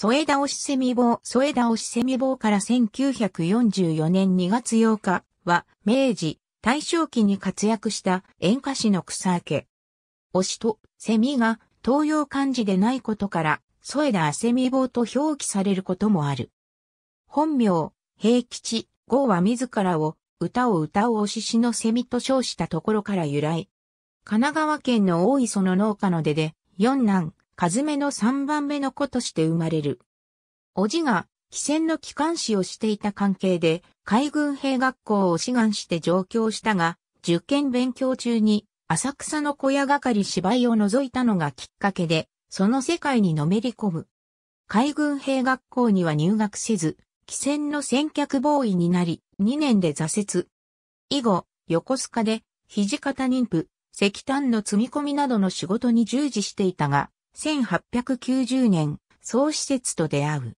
添田押しセミ棒、添田押しセミ棒から1944年2月8日は、明治、大正期に活躍した演歌師の草明け。押しとセミが東洋漢字でないことから、添田セミ棒と表記されることもある。本名、平吉、号は自らを、歌を歌う推ししのセミと称したところから由来。神奈川県の大磯の農家の出で、四男、ずめの3番目の子として生まれる。おじが、汽船の機関士をしていた関係で、海軍兵学校を志願して上京したが、受験勉強中に、浅草の小屋係芝居を除いたのがきっかけで、その世界にのめり込む。海軍兵学校には入学せず、汽船の先客ボーイになり、2年で挫折。以後、横須賀で、土方妊婦、石炭の積み込みなどの仕事に従事していたが、1890年、総施設と出会う。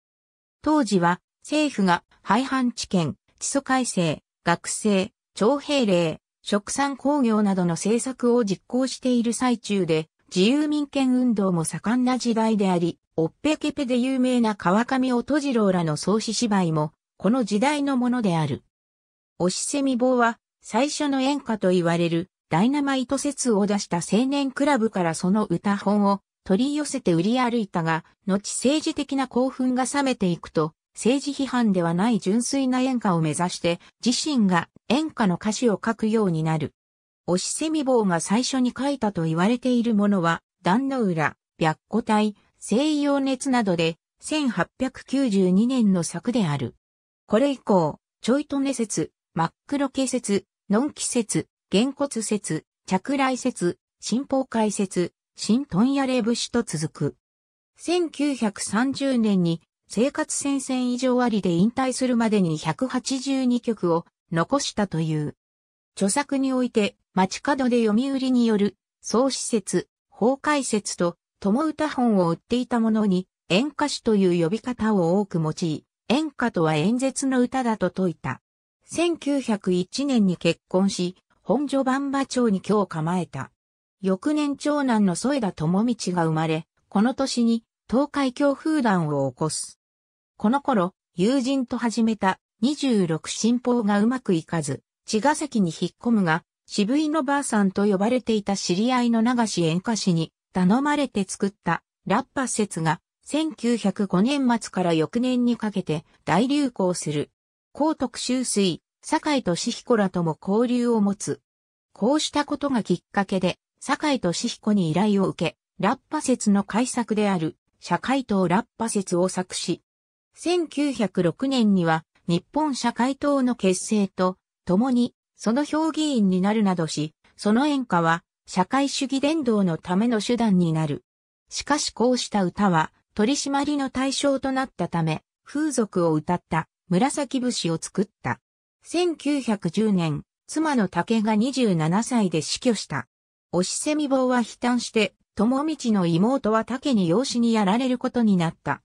当時は政府が廃藩置県、地礎改正、学生、徴兵令、食産工業などの政策を実行している最中で、自由民権運動も盛んな時代であり、おっぺけぺで有名な川上音次郎らの創始芝居も、この時代のものである。押しせみ棒は、最初の演歌と言われる、ダイナマイト説を出した青年クラブからその歌本を取り寄せて売り歩いたが、後政治的な興奮が冷めていくと、政治批判ではない純粋な演歌を目指して、自身が演歌の歌詞を書くようになる。押し蝉棒が最初に書いたと言われているものは、壇の浦、白虎隊、西洋熱などで、1892年の作である。これ以降、ちょいとね説、真っ黒系説、のんき説、げんこつ説、着来説、新法解説、新ン屋レ武士と続く。1930年に生活戦線以上ありで引退するまでに182曲を残したという。著作において街角で読売による創施設、法解説と友歌本を売っていたものに演歌詞という呼び方を多く用い、演歌とは演説の歌だと説いた。1901年に結婚し、本所番場町に今日構えた。翌年長男の添田智道が生まれ、この年に東海強風団を起こす。この頃、友人と始めた26新法がうまくいかず、茅ヶ崎に引っ込むが、渋井のばあさんと呼ばれていた知り合いの流し演歌師に頼まれて作ったラッパ説が1905年末から翌年にかけて大流行する。高徳修水、堺井敏彦らとも交流を持つ。こうしたことがきっかけで坂井敏彦に依頼を受け、ラッパ説の改作である、社会党ラッパ説を作し、1906年には日本社会党の結成と共にその評議員になるなどし、その演歌は社会主義伝道のための手段になる。しかしこうした歌は取り締まりの対象となったため、風俗を歌った紫節を作った。1910年、妻の竹が27歳で死去した。押しセミ棒は悲嘆して、友道の妹は竹に養子にやられることになった。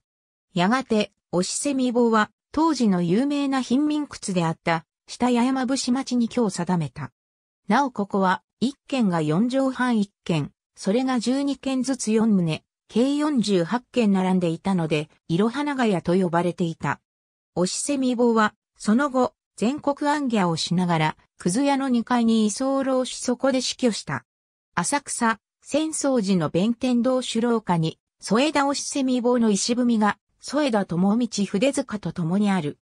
やがて、押しセミ棒は、当時の有名な貧民窟であった、下八山節町に今日定めた。なおここは、一軒が四畳半一軒、それが十二軒ずつ四棟、計四十八軒並んでいたので、いろは長屋と呼ばれていた。押しセミ棒は、その後、全国暗夜をしながら、くず屋の二階に居候しそこで死去した。浅草、浅草寺の弁天堂主廊下に、添田押しせみ棒の石踏みが、添田智道筆塚と共にある。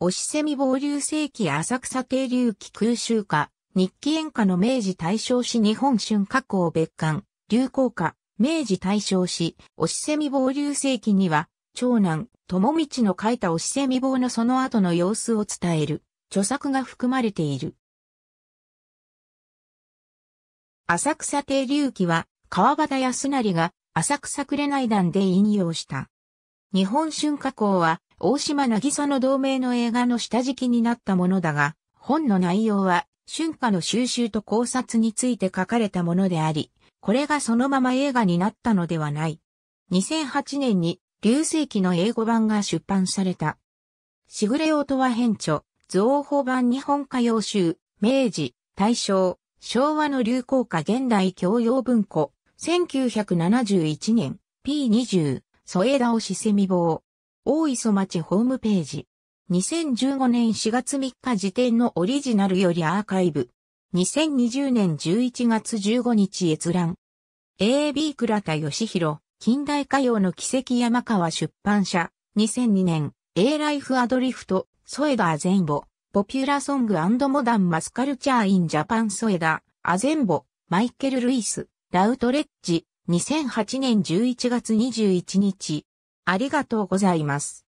押しせみ棒流星期浅草定流期空襲歌、日記演歌の明治大正史日本春加工別館、流行歌、明治大正史、押しせみ棒流星期には、長男、友道の書いた押しせみ棒のその後の様子を伝える、著作が含まれている。浅草定流記は、川端康成が浅草紅団で引用した。日本春夏校は、大島渚の同盟の映画の下敷きになったものだが、本の内容は、春夏の収集と考察について書かれたものであり、これがそのまま映画になったのではない。2008年に、流星期の英語版が出版された。しぐれ音は編著、造法版日本歌謡集、明治、大正、昭和の流行歌現代教養文庫、1971年、P20、添田押しせみ棒。大磯町ホームページ。2015年4月3日時点のオリジナルよりアーカイブ。2020年11月15日閲覧。AB 倉田義弘、近代歌謡の奇跡山川出版社。2002年、A ライフアドリフト、添田前母。ポピュラソングモダンマスカルチャーインジャパンソエダ、アゼンボ、マイケル・ルイス、ラウトレッジ、2008年11月21日。ありがとうございます。